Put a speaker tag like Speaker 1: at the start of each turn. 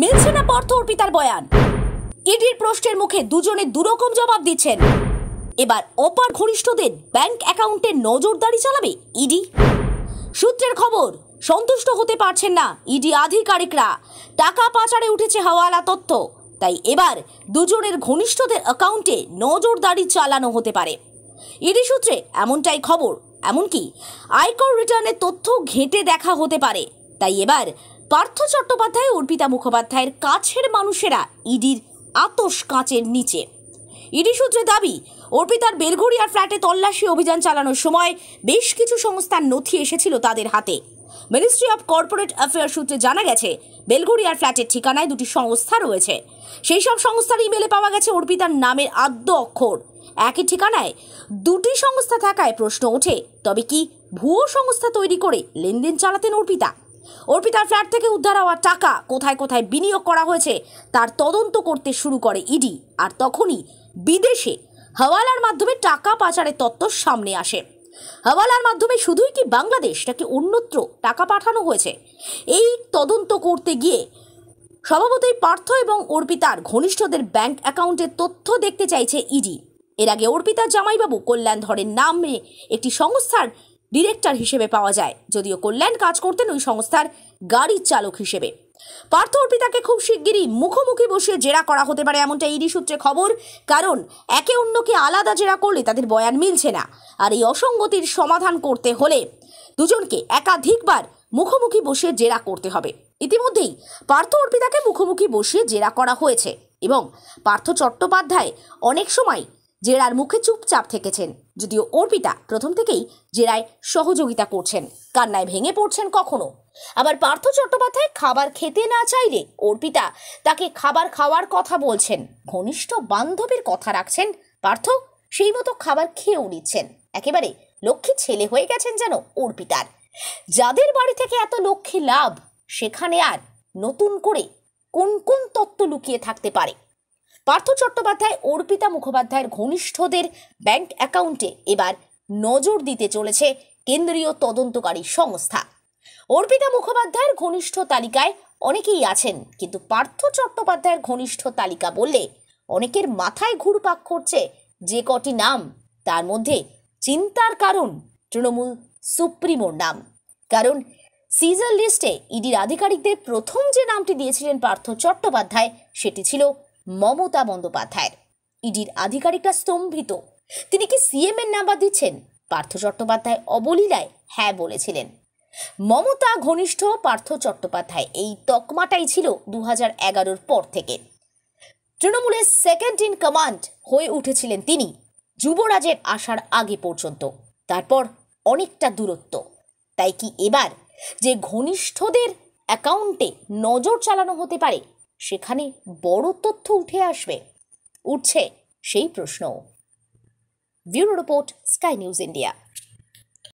Speaker 1: মিলছে না পার্থ অর্পিতার বয়ান ইডির প্রশ্নের মুখে দুজনে দুরকম জবাব দিচ্ছেন এবার অপার ঘনিষ্ঠদের ব্যাংক অ্যাকাউন্টে নজরদারি চালাবে ইডি সূত্রের খবর সন্তুষ্ট হতে পারছেন না ইডি আধিকারিকরা টাকা পাচারে উঠেছে হাওয়ালা তথ্য তাই এবার দুজনের ঘনিষ্ঠদের অ্যাকাউন্টে নজরদারি চালানো হতে পারে ইডি সূত্রে এমনটাই খবর এমনকি আয়কর রিটার্নের তথ্য ঘেঁটে দেখা হতে পারে তাই এবার পার্থ চট্টোপাধ্যায় অর্পিতা মুখোপাধ্যায়ের কাছের মানুষেরা ইডির আতস কাঁচের নিচে ইডি সূত্রে দাবি অর্পিতার বেলঘড়িয়ার ফ্ল্যাটে তল্লাশি অভিযান চালানোর সময় বেশ কিছু সংস্থার নথি এসেছিল তাদের হাতে মিনিস্ট্রি অব কর্পোরেট অ্যাফেয়ার সূত্রে জানা গেছে বেলঘড়িয়ার ফ্ল্যাটের ঠিকানায় দুটি সংস্থা রয়েছে সেই সব সংস্থার ইমেলে পাওয়া গেছে অর্পিতার নামের আদ্য অক্ষর একই ঠিকানায় দুটি সংস্থা থাকায় প্রশ্ন ওঠে তবে কি ভুয়ো সংস্থা তৈরি করে লেনদেন চালাতেন অর্পিতা অর্পিতার ফ্ল্যাট থেকে উদ্ধার হওয়া টাকা কোথায় কোথায় বিনিয়োগ করা হয়েছে তার তদন্ত করতে শুরু করে ইডি আর তখনই বিদেশে হাওয়ালার মাধ্যমে টাকা পাচারের তত্ত্ব সামনে আসে হাওয়ালার মাধ্যমে শুধুই কি বাংলাদেশ নাকি অন্যত্র টাকা পাঠানো হয়েছে এই তদন্ত করতে গিয়ে স্বভাবতই পার্থ এবং অর্পিতার ঘনিষ্ঠদের ব্যাংক অ্যাকাউন্টের তথ্য দেখতে চাইছে ইডি এর আগে অর্পিতা জামাইবাবু কল্যাণধরের নামে একটি সংস্থার ডিরেক্টর হিসেবে পাওয়া যায় যদিও কল্যাণ কাজ করতেন ওই সংস্থার গাড়ির চালক হিসেবে পার্থ অর্পিতাকে খুব শিগগিরই মুখোমুখি বসিয়ে জেরা করা হতে পারে এমনটা ইডি সূত্রে খবর কারণ একে অন্যকে আলাদা জেরা করলে তাদের বয়ান মিলছে না আর এই অসঙ্গতির সমাধান করতে হলে দুজনকে একাধিকবার মুখোমুখি বসিয়ে জেরা করতে হবে ইতিমধ্যেই পার্থ অর্পিতাকে মুখোমুখি বসিয়ে জেরা করা হয়েছে এবং পার্থ চট্টোপাধ্যায় অনেক সময় জেরার মুখে চুপচাপ থেকেছেন যদিও অর্পিতা প্রথম থেকেই জেরায় সহযোগিতা করছেন কান্নায় ভেঙে পড়ছেন কখনো আবার পার্থ চট্টোপাধ্যায় খাবার খেতে না চাইলে অর্পিতা তাকে খাবার খাওয়ার কথা বলছেন ঘনিষ্ঠ বান্ধবীর কথা রাখছেন পার্থ সেই মতো খাবার খেয়েও নিচ্ছেন একেবারে লক্ষ্মী ছেলে হয়ে গেছেন যেন অর্পিতার যাদের বাড়ি থেকে এত লক্ষ্মী লাভ সেখানে আর নতুন করে কোন কোন তত্ত্ব লুকিয়ে থাকতে পারে পার্থ চট্টোপাধ্যায় অর্পিতা মুখোপাধ্যায়ের ঘনিষ্ঠদের ব্যাংক অ্যাকাউন্টে এবার নজর দিতে চলেছে কেন্দ্রীয় তদন্তকারী সংস্থা অর্পিতা মুখোপাধ্যায়ের ঘনিষ্ঠ তালিকায় অনেকেই আছেন কিন্তু পার্থ চট্টোপাধ্যায়ের ঘনিষ্ঠ তালিকা বললে অনেকের মাথায় ঘুরপাক করছে যে কটি নাম তার মধ্যে চিন্তার কারণ তৃণমূল সুপ্রিমোর নাম কারণ সিজার লিস্টে ইডির আধিকারিকদের প্রথম যে নামটি দিয়েছিলেন পার্থ চট্টোপাধ্যায় সেটি ছিল মমতা বন্দ্যোপাধ্যায়ের ইডির আধিকারিকরা স্তম্ভিত তিনি কি সিএম এর নাম্বার দিচ্ছেন পার্থ চট্টোপাধ্যায় অবলীলায় হ্যাঁ বলেছিলেন মমতা ঘনিষ্ঠ পার্থ চট্টোপাধ্যায় এই তকমাটাই ছিল দু হাজার পর থেকে তৃণমূলের সেকেন্ড ইন কমান্ড হয়ে উঠেছিলেন তিনি যুবরাজের আসার আগে পর্যন্ত তারপর অনেকটা দূরত্ব তাই কি এবার যে ঘনিষ্ঠদের অ্যাকাউন্টে নজর চালানো হতে পারে সেখানে বড় তথ্য উঠে আসবে উঠছে সেই প্রশ্ন bureau report sky news India